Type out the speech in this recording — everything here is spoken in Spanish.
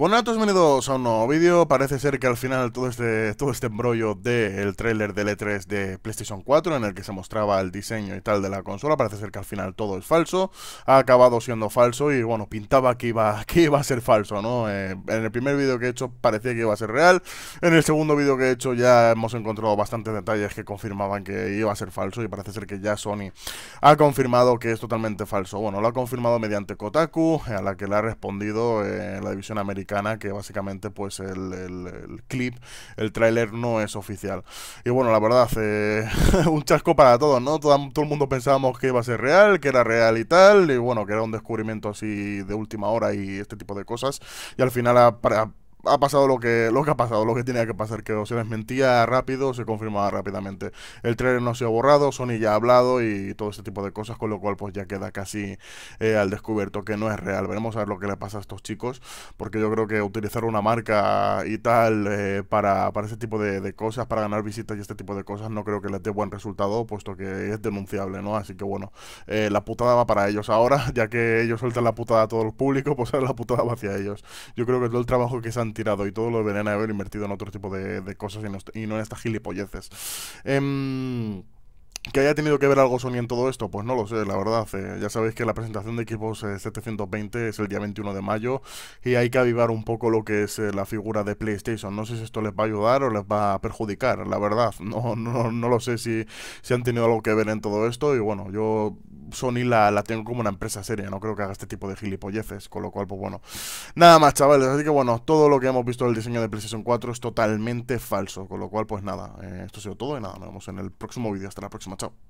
Bueno, a todos bienvenidos a un nuevo vídeo. Parece ser que al final todo este, todo este embrollo del tráiler de E3 de PlayStation 4, en el que se mostraba el diseño y tal de la consola, parece ser que al final todo es falso. Ha acabado siendo falso y bueno, pintaba que iba, que iba a ser falso, ¿no? Eh, en el primer vídeo que he hecho parecía que iba a ser real. En el segundo vídeo que he hecho ya hemos encontrado bastantes detalles que confirmaban que iba a ser falso y parece ser que ya Sony ha confirmado que es totalmente falso. Bueno, lo ha confirmado mediante Kotaku, a la que le ha respondido eh, la división americana que básicamente pues el, el, clip, el tráiler no es oficial. Y bueno, la verdad, eh, un chasco para todos, ¿no? Todo, el mundo pensábamos que iba a ser real, que era real y tal, y bueno, que era un descubrimiento así de última hora y este tipo de cosas. Y al final ah, a ha pasado lo que, lo que ha pasado, lo que tenía que pasar, que se les mentía rápido, se confirmaba rápidamente. El trailer no se ha borrado, Sony ya ha hablado y todo ese tipo de cosas, con lo cual pues ya queda casi eh, al descubierto que no es real. Veremos a ver lo que le pasa a estos chicos, porque yo creo que utilizar una marca y tal eh, para, para ese tipo de, cosas, para ganar visitas y este tipo de cosas, no creo que les dé buen resultado, puesto que es denunciable, ¿no? Así que bueno, eh, la putada va para ellos ahora, ya que ellos sueltan la putada a todo el público, pues la putada va hacia ellos. Yo creo que todo el trabajo que se han tirado y todo lo deberían haber invertido en otro tipo de, cosas y no, en estas gilipolleces. Em, ¿Que haya tenido que ver algo Sony en todo esto? Pues no lo sé, la verdad. Eh, ya sabéis que la presentación de equipos eh, 720 es el día 21 de mayo y hay que avivar un poco lo que es eh, la figura de PlayStation. No sé si esto les va a ayudar o les va a perjudicar, la verdad. No, no, no lo sé si, si han tenido algo que ver en todo esto y bueno, yo Sony la, tengo como una empresa seria, no creo que haga este tipo de gilipolleces, con lo cual, pues bueno. Nada más, chavales, así que bueno, todo lo que hemos visto del diseño de PlayStation 4 es totalmente falso, con lo cual, pues nada, eh, esto ha sido todo y nada, nos vemos en el próximo vídeo, hasta la próxima, chao.